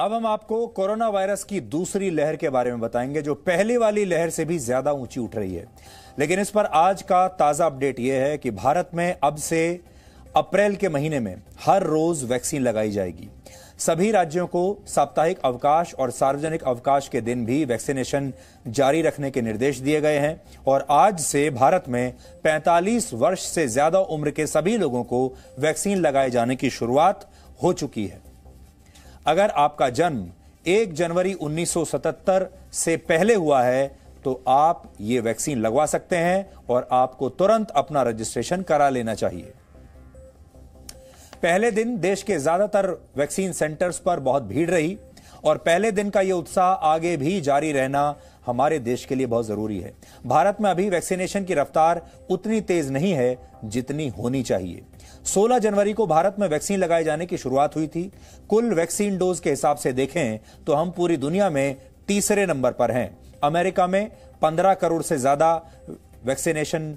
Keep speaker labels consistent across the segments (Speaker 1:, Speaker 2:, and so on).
Speaker 1: अब हम आपको कोरोना वायरस की दूसरी लहर के बारे में बताएंगे जो पहली वाली लहर से भी ज्यादा ऊंची उठ रही है लेकिन इस पर आज का ताजा अपडेट यह है कि भारत में अब से अप्रैल के महीने में हर रोज वैक्सीन लगाई जाएगी सभी राज्यों को साप्ताहिक अवकाश और सार्वजनिक अवकाश के दिन भी वैक्सीनेशन जारी रखने के निर्देश दिए गए हैं और आज से भारत में 45 वर्ष से ज्यादा उम्र के सभी लोगों को वैक्सीन लगाए जाने की शुरुआत हो चुकी है अगर आपका जन्म 1 जनवरी 1977 से पहले हुआ है तो आप ये वैक्सीन लगवा सकते हैं और आपको तुरंत अपना रजिस्ट्रेशन करा लेना चाहिए पहले दिन देश के ज्यादातर वैक्सीन सेंटर्स पर बहुत भीड़ रही और पहले दिन का यह उत्साह आगे भी जारी रहना हमारे देश के लिए बहुत जरूरी है भारत में अभी वैक्सीनेशन की रफ्तार उतनी तेज नहीं है जितनी होनी चाहिए 16 जनवरी को भारत में वैक्सीन लगाए जाने की शुरुआत हुई थी कुल वैक्सीन डोज के हिसाब से देखें तो हम पूरी दुनिया में तीसरे नंबर पर हैं अमेरिका में 15 करोड़ से ज्यादा वैक्सीनेशन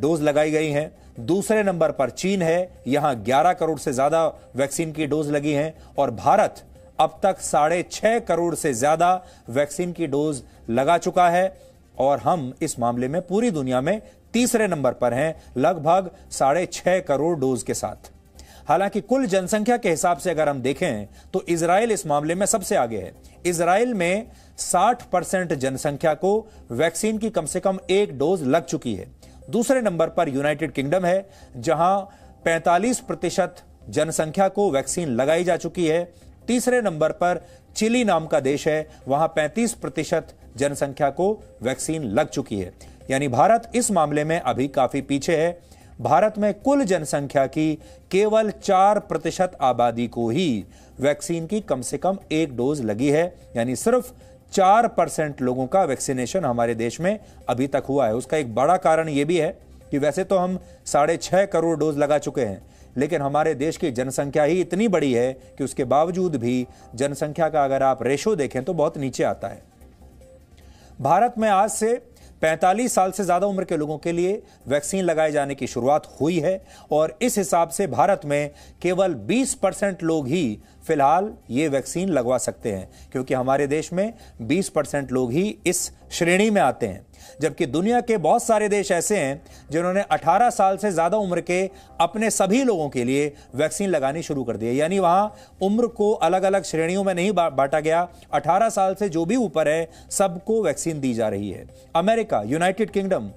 Speaker 1: डोज लगाई गई हैं दूसरे नंबर पर चीन है यहां 11 करोड़ से ज्यादा वैक्सीन की डोज लगी हैं और भारत अब तक साढ़े छह करोड़ से ज्यादा वैक्सीन की डोज लगा चुका है और हम इस मामले में पूरी दुनिया में तीसरे नंबर पर हैं लगभग साढ़े छह करोड़ डोज के साथ हालांकि कुल जनसंख्या के हिसाब से अगर हम देखें तो इसराइल इस मामले में सबसे आगे है इसराइल में 60 परसेंट जनसंख्या को वैक्सीन की कम से कम एक डोज लग चुकी है दूसरे नंबर पर यूनाइटेड किंगडम है जहां 45 प्रतिशत जनसंख्या को वैक्सीन लगाई जा चुकी है तीसरे नंबर पर चिली नाम का देश है वहां 35 प्रतिशत जनसंख्या को वैक्सीन लग चुकी है यानी भारत इस मामले में अभी काफी पीछे है भारत में कुल जनसंख्या की केवल चार प्रतिशत आबादी को ही वैक्सीन की कम से कम एक डोज लगी है यानी सिर्फ चार परसेंट लोगों का वैक्सीनेशन हमारे देश में अभी तक हुआ है उसका एक बड़ा कारण यह भी है कि वैसे तो हम साढ़े छह करोड़ डोज लगा चुके हैं लेकिन हमारे देश की जनसंख्या ही इतनी बड़ी है कि उसके बावजूद भी जनसंख्या का अगर आप रेशो देखें तो बहुत नीचे आता है भारत में आज से 45 साल से ज़्यादा उम्र के लोगों के लिए वैक्सीन लगाए जाने की शुरुआत हुई है और इस हिसाब से भारत में केवल 20 परसेंट लोग ही फिलहाल ये वैक्सीन लगवा सकते हैं क्योंकि हमारे देश में 20 परसेंट लोग ही इस श्रेणी में आते हैं जबकि दुनिया के बहुत सारे देश ऐसे हैं जिन्होंने 18 साल से ज़्यादा उम्र के अपने सभी लोगों के लिए वैक्सीन लगानी शुरू कर दी है यानी वहाँ उम्र को अलग अलग श्रेणियों में नहीं बांटा गया 18 साल से जो भी ऊपर है सबको वैक्सीन दी जा रही है अमेरिका यूनाइटेड किंगडम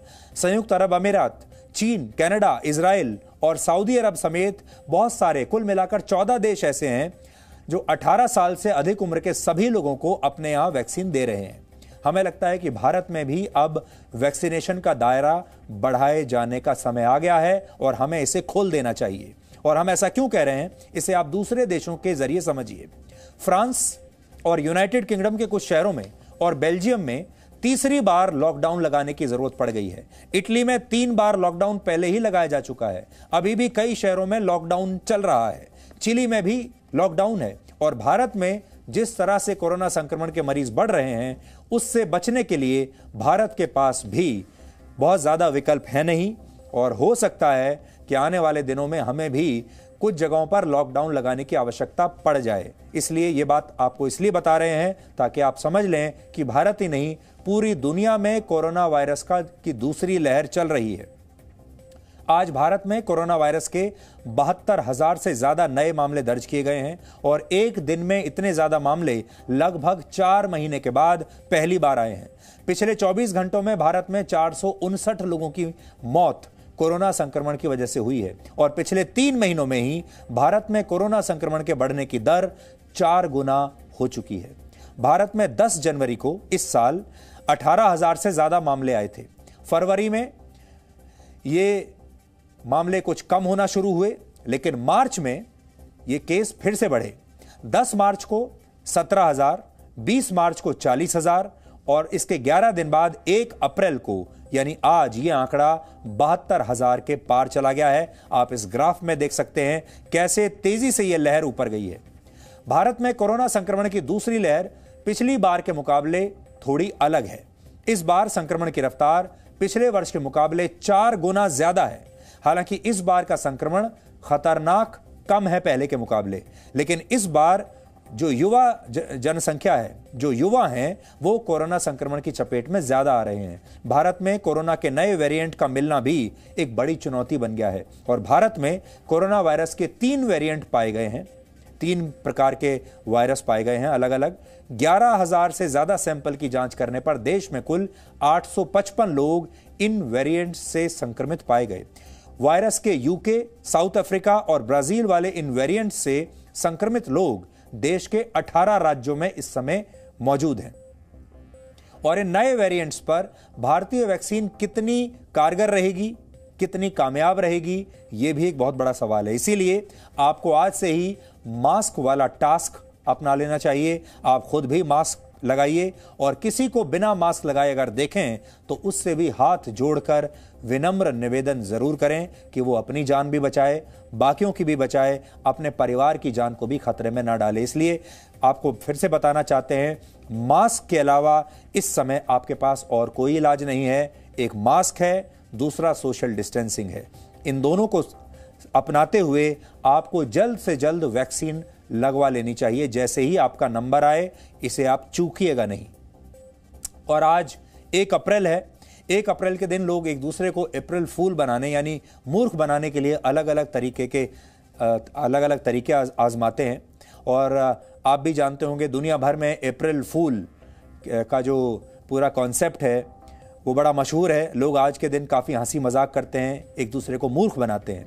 Speaker 1: संयुक्त अरब अमीरात चीन कैनेडा इसराइल और सऊदी अरब समेत बहुत सारे कुल मिलाकर चौदह देश ऐसे हैं जो 18 साल से अधिक उम्र के सभी लोगों को अपने यहाँ वैक्सीन दे रहे हैं हमें लगता है कि भारत में भी अब वैक्सीनेशन का दायरा बढ़ाए जाने का समय आ गया है और हमें इसे खोल देना चाहिए और हम ऐसा क्यों कह रहे हैं इसे आप दूसरे देशों के जरिए समझिए फ्रांस और यूनाइटेड किंगडम के कुछ शहरों में और बेल्जियम में तीसरी बार लॉकडाउन लगाने की जरूरत पड़ गई है इटली में तीन बार लॉकडाउन पहले ही लगाया जा चुका है अभी भी कई शहरों में लॉकडाउन चल रहा है चिली में भी लॉकडाउन है और भारत में जिस तरह से कोरोना संक्रमण के मरीज बढ़ रहे हैं उससे बचने के लिए भारत के पास भी बहुत ज़्यादा विकल्प है नहीं और हो सकता है कि आने वाले दिनों में हमें भी कुछ जगहों पर लॉकडाउन लगाने की आवश्यकता पड़ जाए इसलिए ये बात आपको इसलिए बता रहे हैं ताकि आप समझ लें कि भारत ही नहीं पूरी दुनिया में कोरोना वायरस का की दूसरी लहर चल रही है आज भारत में कोरोना वायरस के बहत्तर हजार से ज्यादा नए मामले दर्ज किए गए हैं और एक दिन में इतने ज्यादा मामले लगभग चार महीने के बाद पहली बार आए हैं पिछले 24 घंटों में भारत में चार लोगों की मौत कोरोना संक्रमण की वजह से हुई है और पिछले तीन महीनों में ही भारत में कोरोना संक्रमण के बढ़ने की दर चार गुना हो चुकी है भारत में 10 जनवरी को इस साल 18,000 से ज्यादा मामले आए थे फरवरी में ये मामले कुछ कम होना शुरू हुए लेकिन मार्च में ये केस फिर से बढ़े 10 मार्च को 17,000, 20 मार्च को 40,000 और इसके 11 दिन बाद 1 अप्रैल को यानी आज ये आंकड़ा बहत्तर हजार के पार चला गया है आप इस ग्राफ में देख सकते हैं कैसे तेजी से यह लहर ऊपर गई है भारत में कोरोना संक्रमण की दूसरी लहर पिछली बार के मुकाबले थोड़ी अलग है इस बार संक्रमण की रफ्तार पिछले वर्ष के मुकाबले चार गुना ज्यादा है हालांकि इस बार का संक्रमण खतरनाक कम है पहले के मुकाबले लेकिन इस बार जो युवा जनसंख्या है जो युवा हैं वो कोरोना संक्रमण की चपेट में ज्यादा आ रहे हैं भारत में कोरोना के नए वेरिएंट का मिलना भी एक बड़ी चुनौती बन गया है और भारत में कोरोना वायरस के तीन वेरिएंट पाए गए हैं तीन प्रकार के वायरस पाए गए हैं अलग अलग ग्यारह हजार से ज्यादा सैंपल की जांच करने पर देश में कुल 855 लोग इन वेरिएंट से संक्रमित पाए गए वायरस के यूके साउथ अफ्रीका और ब्राजील वाले इन वेरिएंट से संक्रमित लोग देश के 18 राज्यों में इस समय मौजूद हैं और इन नए वेरिएंट्स पर भारतीय वैक्सीन कितनी कारगर रहेगी कितनी कामयाब रहेगी ये भी एक बहुत बड़ा सवाल है इसीलिए आपको आज से ही मास्क वाला टास्क अपना लेना चाहिए आप खुद भी मास्क लगाइए और किसी को बिना मास्क लगाए अगर देखें तो उससे भी हाथ जोड़कर विनम्र निवेदन जरूर करें कि वो अपनी जान भी बचाए बाकियों की भी बचाए अपने परिवार की जान को भी खतरे में ना डाले इसलिए आपको फिर से बताना चाहते हैं मास्क के अलावा इस समय आपके पास और कोई इलाज नहीं है एक मास्क है दूसरा सोशल डिस्टेंसिंग है इन दोनों को अपनाते हुए आपको जल्द से जल्द वैक्सीन लगवा लेनी चाहिए जैसे ही आपका नंबर आए इसे आप चूकिएगा नहीं और आज एक अप्रैल है एक अप्रैल के दिन लोग एक दूसरे को अप्रैल फूल बनाने यानी मूर्ख बनाने के लिए अलग अलग तरीके के अलग अलग तरीके आज, आजमाते हैं और आप भी जानते होंगे दुनिया भर में अप्रैल फूल का जो पूरा कॉन्सेप्ट है वो बड़ा मशहूर है लोग आज के दिन काफ़ी हंसी मजाक करते हैं एक दूसरे को मूर्ख बनाते हैं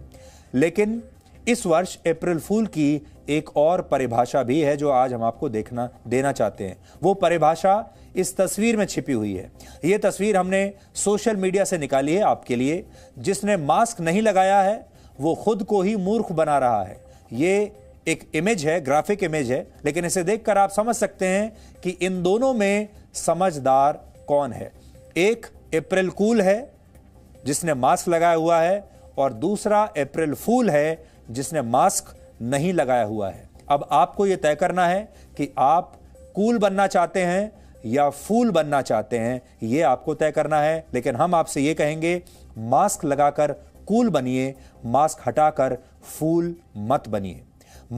Speaker 1: लेकिन इस वर्ष अप्रैल फूल की एक और परिभाषा भी है जो आज हम आपको देखना देना चाहते हैं वो परिभाषा इस तस्वीर में छिपी हुई है ये तस्वीर हमने सोशल मीडिया से निकाली है आपके लिए जिसने मास्क नहीं लगाया है वो खुद को ही मूर्ख बना रहा है ये एक इमेज है ग्राफिक इमेज है लेकिन इसे देखकर आप समझ सकते हैं कि इन दोनों में समझदार कौन है एक अप्रैल कूल है जिसने मास्क लगाया हुआ है और दूसरा अप्रैल फूल है जिसने मास्क नहीं लगाया हुआ है अब आपको ये तय करना है कि आप कूल बनना चाहते हैं या फूल बनना चाहते हैं ये आपको तय करना है लेकिन हम आपसे ये कहेंगे मास्क लगाकर कूल बनिए मास्क हटाकर फूल मत बनिए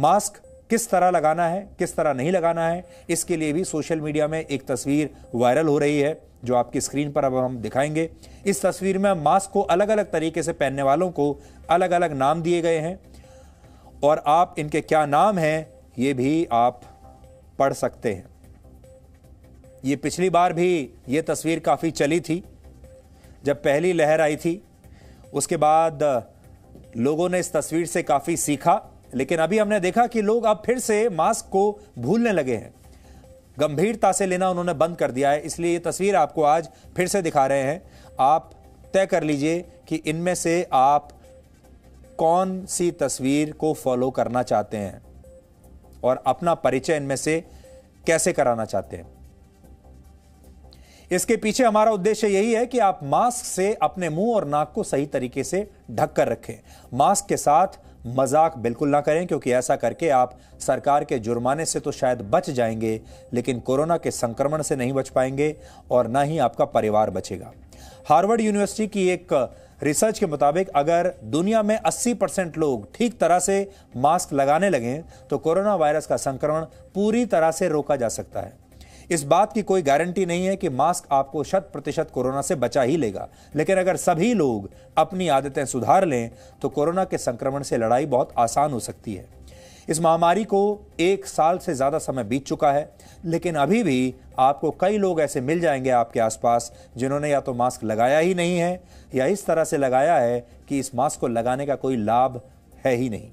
Speaker 1: मास्क किस तरह लगाना है किस तरह नहीं लगाना है इसके लिए भी सोशल मीडिया में एक तस्वीर वायरल हो रही है जो आपकी स्क्रीन पर अब हम दिखाएंगे इस तस्वीर में मास्क को अलग अलग तरीके से पहनने वालों को अलग अलग नाम दिए गए हैं और आप इनके क्या नाम हैं ये भी आप पढ़ सकते हैं ये पिछली बार भी ये तस्वीर काफ़ी चली थी जब पहली लहर आई थी उसके बाद लोगों ने इस तस्वीर से काफ़ी सीखा लेकिन अभी हमने देखा कि लोग अब फिर से मास्क को भूलने लगे हैं गंभीरता से लेना उन्होंने बंद कर दिया है इसलिए ये तस्वीर आपको आज फिर से दिखा रहे हैं आप तय कर लीजिए कि इनमें से आप कौन सी तस्वीर को फॉलो करना चाहते हैं और अपना परिचय इनमें से कैसे कराना चाहते हैं इसके पीछे हमारा उद्देश्य यही है कि आप मास्क से अपने मुंह और नाक को सही तरीके से ढक कर रखें मास्क के साथ मजाक बिल्कुल ना करें क्योंकि ऐसा करके आप सरकार के जुर्माने से तो शायद बच जाएंगे लेकिन कोरोना के संक्रमण से नहीं बच पाएंगे और ना ही आपका परिवार बचेगा हार्वर्ड यूनिवर्सिटी की एक रिसर्च के मुताबिक अगर दुनिया में 80 परसेंट लोग ठीक तरह से मास्क लगाने लगें तो कोरोना वायरस का संक्रमण पूरी तरह से रोका जा सकता है इस बात की कोई गारंटी नहीं है कि मास्क आपको शत प्रतिशत कोरोना से बचा ही लेगा लेकिन अगर सभी लोग अपनी आदतें सुधार लें तो कोरोना के संक्रमण से लड़ाई बहुत आसान हो सकती है इस महामारी को एक साल से ज़्यादा समय बीत चुका है लेकिन अभी भी आपको कई लोग ऐसे मिल जाएंगे आपके आसपास जिन्होंने या तो मास्क लगाया ही नहीं है या इस तरह से लगाया है कि इस मास्क को लगाने का कोई लाभ है ही नहीं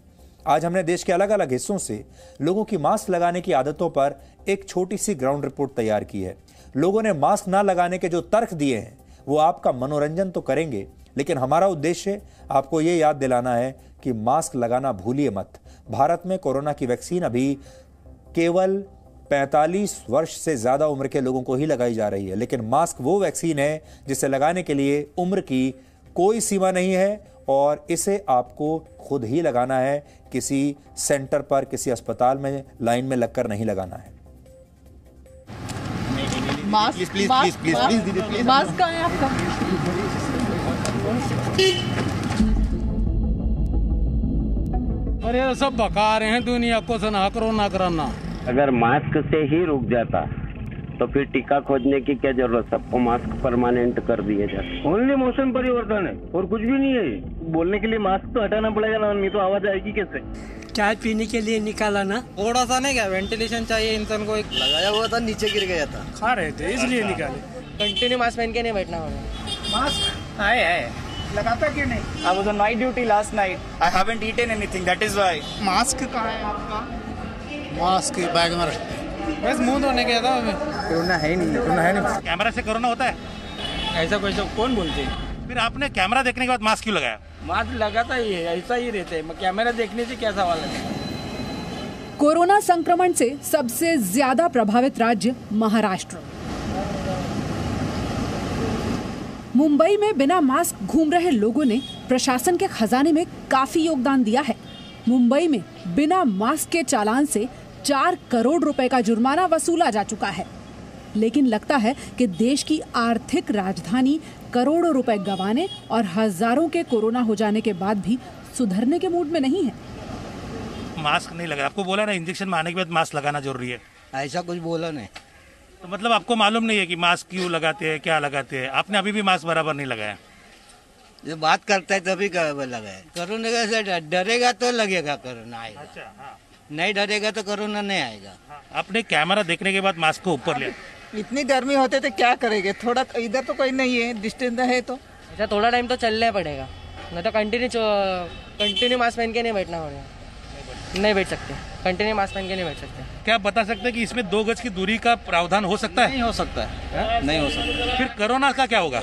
Speaker 1: आज हमने देश के अलग अलग हिस्सों से लोगों की मास्क लगाने की आदतों पर एक छोटी सी ग्राउंड रिपोर्ट तैयार की है लोगों ने मास्क ना लगाने के जो तर्क दिए हैं वो आपका मनोरंजन तो करेंगे लेकिन हमारा उद्देश्य आपको ये याद दिलाना है कि मास्क लगाना भूलिए मत भारत में कोरोना की वैक्सीन अभी केवल 45 वर्ष से ज़्यादा उम्र के लोगों को ही लगाई जा रही है लेकिन मास्क वो वैक्सीन है जिसे लगाने के लिए उम्र की कोई सीमा नहीं है और इसे आपको खुद ही लगाना है किसी सेंटर पर किसी अस्पताल में लाइन में लगकर नहीं लगाना है
Speaker 2: मास्क मास्क मास्क कहाँ है आपका
Speaker 1: अरे सब बका रहे हैं दुनिया को सना करो ना कराना अगर मास्क से ही रुक जाता तो फिर टीका खोजने की क्या जरूरत सबको मास्क परमानेंट कर दिए जाते
Speaker 2: ओनली मौसम परिवर्तन है और कुछ भी नहीं है बोलने के लिए मास्क तो हटाना पड़ेगा ना नहीं तो आवाज आएगी कैसे चाय पीने के लिए निकाला ना थोड़ा सा नहीं क्या वेंटिलेशन चाहिए इंसान को एक लगाया हुआ था नीचे गिर गया था खा रहे थे इसलिए निकाले कंटिन्यू मास्क पहन के नहीं बैठना मास्क आए आए लगाता क्यों नहीं I was on night duty last night I haven't
Speaker 1: eaten anything that is why
Speaker 2: mask कहाँ है आपका
Speaker 1: मास्क बैग में रखते बस मुंह धोने गया था मैं कोरोना है नहीं कोरोना है नहीं कैमरा से कोरोना होता है ऐसा कोई सब कौन बोलते हैं फिर आपने कैमरा देखने के बाद मास्क क्यों लगाया मास्क लगाता ही है ऐसा ही रहते हैं कैमरा देखने से क्या सवाल है
Speaker 2: कोरोना संक्रमण से सबसे ज्यादा प्रभावित राज्य महाराष्ट्र मुंबई में बिना मास्क घूम रहे लोगों ने प्रशासन के खजाने में काफी योगदान दिया है मुंबई में बिना मास्क के चालान से चार करोड़ रुपए का जुर्माना वसूला जा चुका है लेकिन लगता है कि देश की आर्थिक राजधानी करोड़ों रुपए गंवाने और हजारों के कोरोना हो जाने के बाद भी सुधरने के मूड में नहीं है
Speaker 1: मास्क नहीं लगा आपको बोला ना इंजेक्शन मारने के बाद मास्क लगाना जरूरी है
Speaker 2: ऐसा कुछ बोला नहीं
Speaker 1: तो मतलब आपको मालूम नहीं है कि मास्क क्यों लगाते हैं क्या लगाते हैं आपने अभी भी मास्क बराबर नहीं लगाया
Speaker 2: जो बात करता है तभी लगाए
Speaker 1: कोरोना कैसे डरेगा तो लगेगा कोरोना आएगा अच्छा, हाँ। नहीं डरेगा तो कोरोना नहीं आएगा हाँ। आपने कैमरा देखने के बाद मास्क को ऊपर लिया
Speaker 2: इतनी गर्मी होते तो क्या करेगा थोड़ा इधर तो कोई नहीं है डिस्टेंस है तो अच्छा थोड़ा टाइम तो चलना पड़ेगा नहीं तो कंटिन्यू कंटिन्यू मास्क पहन के नहीं बैठना पड़ेगा नहीं बैठ सकते कंटिन्यू मास्क पहन के नहीं बैठ सकते क्या बता सकते हैं कि इसमें
Speaker 1: दो गज की दूरी का प्रावधान हो सकता है नहीं हो सकता
Speaker 2: है नहीं हो
Speaker 1: सकता फिर कोरोना का क्या होगा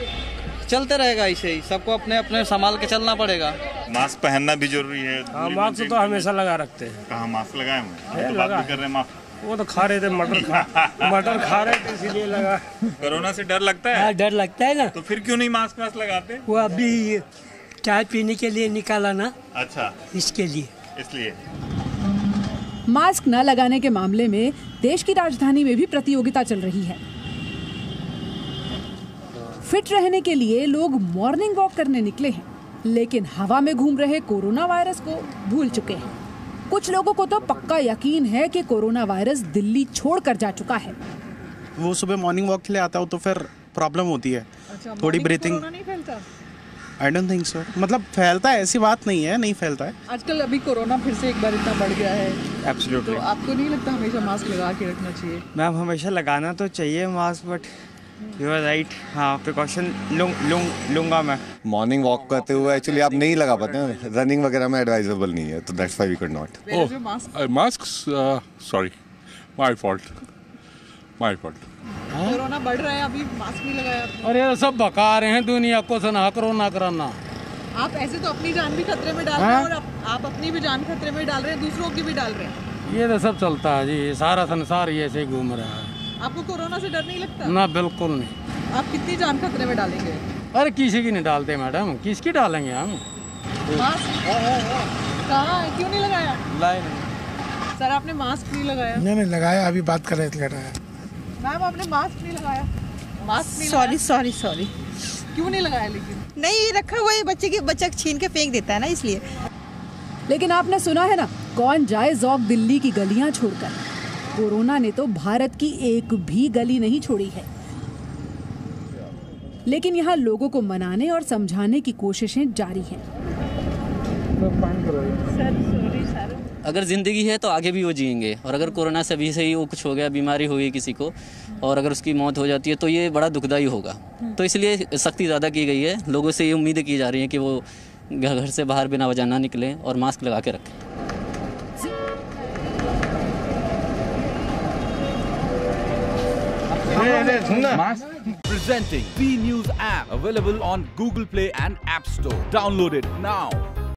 Speaker 1: चलते रहेगा इसे ही सबको अपने अपने संभाल के चलना पड़ेगा मास्क पहनना भी जरूरी है हाँ मास्क तो हमेशा लगा रखते हैं कहाँ मास्क लगाए हम तो कर रहे मास्क वो तो खा रहे थे मटर खा मटर खा रहे थे इसीलिए लगा कोरोना से डर लगता है हाँ, डर लगता है ना तो फिर क्यों नहीं मास्क मास्क लगाते वो अभी चाय पीने के लिए निकाला ना अच्छा इसके लिए इसलिए
Speaker 2: मास्क न लगाने के मामले में देश की राजधानी में भी प्रतियोगिता चल रही है फिट रहने के लिए लोग मॉर्निंग वॉक करने निकले हैं लेकिन हवा में घूम रहे कोरोना वायरस को भूल चुके हैं कुछ लोगों को तो पक्का यकीन है कि कोरोना वायरस दिल्ली छोड़ कर जा चुका है वो सुबह मॉर्निंग वॉक के लिए आता हो तो फिर प्रॉब्लम होती है अच्छा, थोड़ी breathing
Speaker 1: I don't think so मतलब फैलता है ऐसी बात नहीं है नहीं फैलता है
Speaker 2: आजकल अभी कोरोना फिर से एक बार इतना बढ़ गया है एब्सोल्युटली तो आपको नहीं लगता हमेशा मास्क लगा के रखना चाहिए
Speaker 1: मैम हमेशा लगाना तो चाहिए mask but you are right हाँ प्रिकॉशन लूँ लूँ लूँगा मैं मॉर्निंग वॉक करते हुए एक्चुअली आप नहीं लगा पाते रनिंग वगैरह में एडवाइजेबल नहीं है तो that's why we could not
Speaker 2: oh
Speaker 1: mask sorry my fault my fault
Speaker 2: हाँ? कोरोना बढ़ रहा है अभी मास्क नहीं लगाया
Speaker 1: अरे सब बका रहे हैं दुनिया को सना करो ना कराना
Speaker 2: आप ऐसे तो अपनी जान भी खतरे में डाल रहे हाँ? हैं और आप, आप अपनी भी जान खतरे में डाल रहे हैं दूसरों की भी डाल रहे हैं
Speaker 1: ये तो सब चलता है जी सारा संसार ही ऐसे घूम रहा है
Speaker 2: आपको कोरोना से डर नहीं लगता
Speaker 1: ना बिल्कुल नहीं
Speaker 2: आप कितनी जान खतरे में डालेंगे
Speaker 1: अरे किसी की नहीं डालते मैडम किसकी डालेंगे हम
Speaker 2: हाँ, कहाँ क्यों नहीं लगाया सर आपने मास्क नहीं लगाया
Speaker 1: नहीं नहीं लगाया अभी बात कर रहे
Speaker 2: थे मैम आपने मास्क नहीं लगाया मास्क सॉरी सॉरी सॉरी क्यों नहीं लगाया लेकिन नहीं रखा हुआ है बच्चे की बच्चा छीन के फेंक देता है ना इसलिए लेकिन आपने सुना है ना कौन जाए जौक दिल्ली की गलियां छोड़कर कोरोना ने तो भारत की एक भी गली नहीं छोड़ी है लेकिन यहाँ लोगों को मनाने और समझाने की कोशिशें जारी हैं
Speaker 1: अगर ज़िंदगी है तो आगे भी वो जिएंगे और अगर हम्म। कोरोना से अभी से ही वो कुछ हो गया बीमारी हो गई किसी को और अगर उसकी मौत हो जाती है तो ये बड़ा दुखदाई होगा हम्म। तो इसलिए सख्ती
Speaker 2: ज़्यादा की गई है लोगों से ये उम्मीद की जा रही है कि वो घर से बाहर बिना वजह ना निकलें और मास्क लगा के रखें
Speaker 1: Presenting B News app available on Google Play and App Store. Download it now.